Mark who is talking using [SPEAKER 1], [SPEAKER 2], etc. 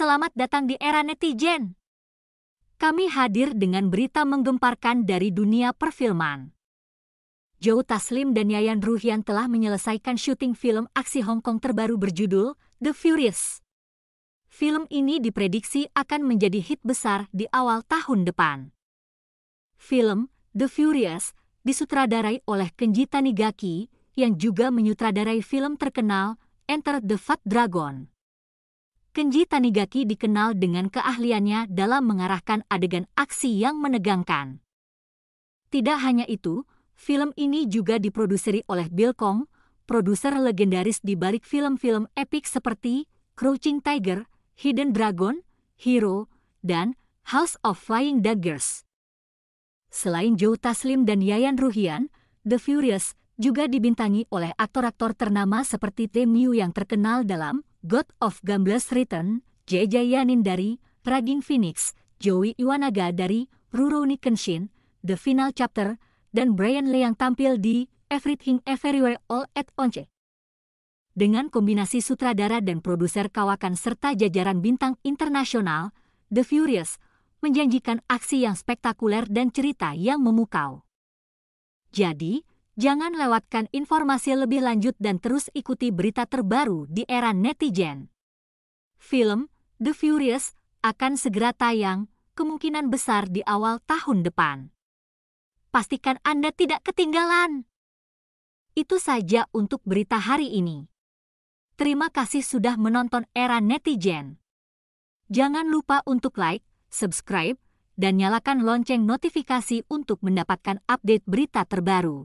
[SPEAKER 1] selamat datang di era netizen. Kami hadir dengan berita menggemparkan dari dunia perfilman. Joe Taslim dan Yayan Ruhian telah menyelesaikan syuting film aksi Hong Kong terbaru berjudul The Furious. Film ini diprediksi akan menjadi hit besar di awal tahun depan. Film The Furious disutradarai oleh Kenji Tanigaki yang juga menyutradarai film terkenal Enter the Fat Dragon. Kenji Tanigaki dikenal dengan keahliannya dalam mengarahkan adegan aksi yang menegangkan. Tidak hanya itu, film ini juga diproduseri oleh Bill Kong, produser legendaris di balik film-film epik seperti Crouching Tiger, Hidden Dragon, Hero, dan House of Flying Daggers. Selain Joe Taslim dan Yayan Ruhian, The Furious juga dibintangi oleh aktor-aktor ternama seperti Tim Yu yang terkenal dalam God of Gamblers Return, J.J. Yanin dari Raging Phoenix, Joey Iwanaga dari Rurouni Kenshin, The Final Chapter, dan Brian Lee yang tampil di Everything Everywhere All at Once. Dengan kombinasi sutradara dan produser kawakan serta jajaran bintang internasional, The Furious menjanjikan aksi yang spektakuler dan cerita yang memukau. Jadi, Jangan lewatkan informasi lebih lanjut dan terus ikuti berita terbaru di era netizen. Film The Furious akan segera tayang, kemungkinan besar di awal tahun depan. Pastikan Anda tidak ketinggalan. Itu saja untuk berita hari ini. Terima kasih sudah menonton era netizen. Jangan lupa untuk like, subscribe, dan nyalakan lonceng notifikasi untuk mendapatkan update berita terbaru.